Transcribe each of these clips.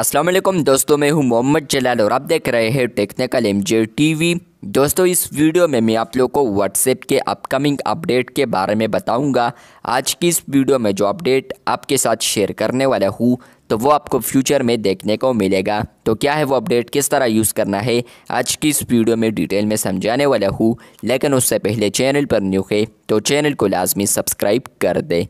असलम दोस्तों मैं हूं मोहम्मद जलाल और आप देख रहे हैं टेक्निकल एम जे टी दोस्तों इस वीडियो में मैं आप लोगों को व्हाट्सएप के अपकमिंग अपडेट के बारे में बताऊंगा आज की इस वीडियो में जो अपडेट आपके साथ शेयर करने वाला हूं तो वो आपको फ्यूचर में देखने को मिलेगा तो क्या है वो अपडेट किस तरह यूज़ करना है आज की इस वीडियो में डिटेल में समझाने वाला हूँ लेकिन उससे पहले चैनल पर न्यू है तो चैनल को लाजमी सब्सक्राइब कर दें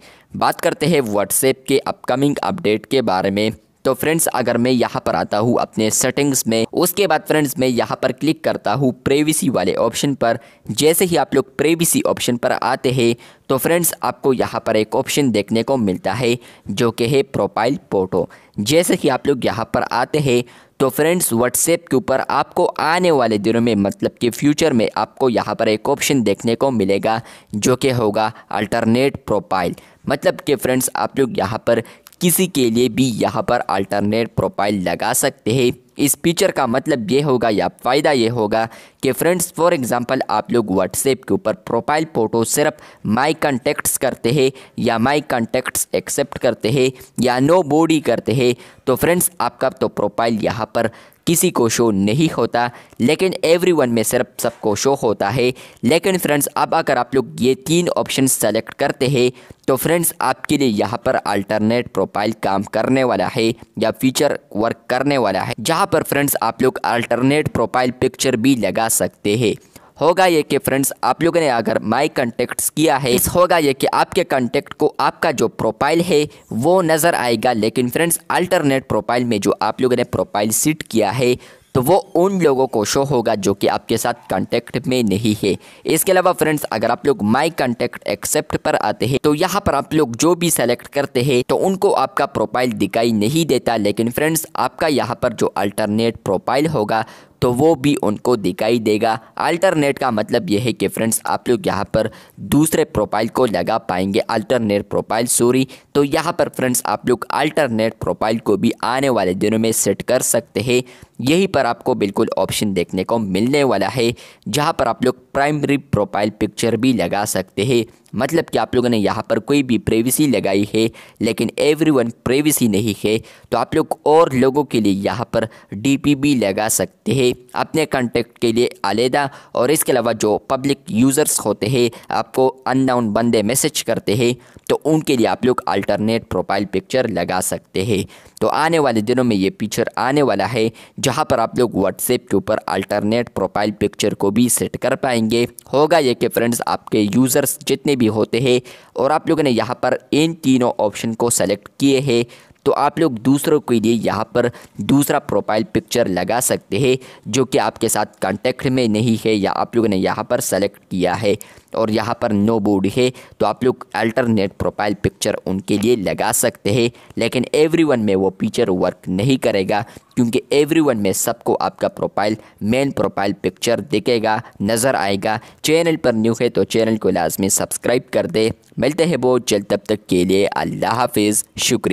बात करते हैं व्हाट्सएप के अपकमिंग अपडेट के बारे में तो फ्रेंड्स अगर मैं यहाँ पर आता हूँ अपने सेटिंग्स में उसके बाद फ्रेंड्स मैं यहाँ पर क्लिक करता हूँ प्रेविसी वाले ऑप्शन पर जैसे ही आप लोग प्रेविसी ऑप्शन पर आते हैं तो फ्रेंड्स आपको यहाँ पर एक ऑप्शन देखने को मिलता है जो कि है प्रोफाइल फ़ोटो जैसे कि आप लोग यहाँ पर आते हैं तो फ्रेंड्स व्हाट्सएप के ऊपर आपको आने वाले दिनों में मतलब कि फ्यूचर में आपको यहाँ पर एक ऑप्शन देखने को मिलेगा जो कि होगा अल्टरनेट प्रोफाइल मतलब कि फ्रेंड्स आप लोग यहाँ पर किसी के लिए भी यहाँ पर अल्टरनेट प्रोफाइल लगा सकते हैं इस फीचर का मतलब ये होगा या फ़ायदा ये होगा कि फ्रेंड्स फॉर एग्जांपल आप लोग व्हाट्सएप के ऊपर प्रोफाइल फ़ोटो सिर्फ माई कॉन्टेक्ट्स करते हैं या माई कॉन्टेक्ट्स एक्सेप्ट करते हैं या नो बॉडी करते हैं तो फ्रेंड्स आपका तो प्रोफाइल यहाँ पर किसी को शो नहीं होता लेकिन एवरीवन में सिर्फ सबको शो होता है लेकिन फ्रेंड्स अब अगर आप लोग ये तीन ऑप्शन सेलेक्ट करते हैं तो फ्रेंड्स आपके लिए यहाँ पर अल्टरनेट प्रोफाइल काम करने वाला है या फीचर वर्क करने वाला है जहाँ यहाँ पर फ्रेंड्स आप लोग अल्टरनेट प्रोफाइल पिक्चर भी लगा सकते हैं होगा ये कि फ्रेंड्स आप लोगों ने अगर माई कंटेक्ट्स किया है इस होगा ये कि आपके कंटेक्ट को आपका जो प्रोफाइल है वो नज़र आएगा लेकिन फ्रेंड्स अल्टरनेट प्रोफाइल में जो आप लोगों ने प्रोफाइल सेट किया है तो वो उन लोगों को शो होगा जो कि आपके साथ कांटेक्ट में नहीं है इसके अलावा फ्रेंड्स अगर आप लोग माई कांटेक्ट एक्सेप्ट पर आते हैं तो यहाँ पर आप लोग जो भी सेलेक्ट करते हैं तो उनको आपका प्रोफाइल दिखाई नहीं देता लेकिन फ्रेंड्स आपका यहाँ पर जो अल्टरनेट प्रोफाइल होगा तो वो भी उनको दिखाई देगा अल्टरनेट का मतलब यह है कि फ्रेंड्स आप लोग यहाँ पर दूसरे प्रोफाइल को लगा पाएंगे अल्टरनेट प्रोफाइल सॉरी तो यहाँ पर फ्रेंड्स आप लोग अल्टरनेट प्रोफाइल को भी आने वाले दिनों में सेट कर सकते हैं यहीं पर आपको बिल्कुल ऑप्शन देखने को मिलने वाला है जहाँ पर आप लोग प्राइमरी प्रोफाइल पिक्चर भी लगा सकते हैं मतलब कि आप लोगों ने यहाँ पर कोई भी प्राइवेसी लगाई है लेकिन एवरीवन प्राइवेसी नहीं है तो आप लोग और लोगों के लिए यहाँ पर डीपीबी लगा सकते हैं अपने कॉन्टेक्ट के लिए आलैदा और इसके अलावा जो पब्लिक यूज़र्स होते हैं आपको अननाउन बंदे मैसेज करते हैं तो उनके लिए आप लोग अल्टरनेट प्रोफाइल पिक्चर लगा सकते हैं तो आने वाले दिनों में ये पिक्चर आने वाला है जहाँ पर आप लोग व्हाट्सएप के ऊपर अल्टरनेट प्रोफाइल पिक्चर को भी सेट कर पाएंगे होगा ये कि फ्रेंड्स आपके यूज़र्स जितने भी होते हैं और आप लोगों ने यहाँ पर इन तीनों ऑप्शन को सेलेक्ट किए हैं तो आप लोग दूसरों के लिए यहाँ पर दूसरा प्रोफाइल पिक्चर लगा सकते हैं जो कि आपके साथ कॉन्टेक्ट में नहीं है या आप लोगों ने यहाँ पर सेलेक्ट किया है और यहाँ पर नो बोर्ड है तो आप लोग अल्टरनेट प्रोफाइल पिक्चर उनके लिए लगा सकते हैं लेकिन एवरीवन में वो पिक्चर वर्क नहीं करेगा क्योंकि एवरीवन में सबको आपका प्रोफाइल मेन प्रोफाइल पिक्चर दिखेगा नज़र आएगा चैनल पर न्यू है तो चैनल को लाजमी सब्सक्राइब कर दे मिलते हैं बहुत जल्द तब तक के लिए अल्लाह हाफिज़ शुक्रिया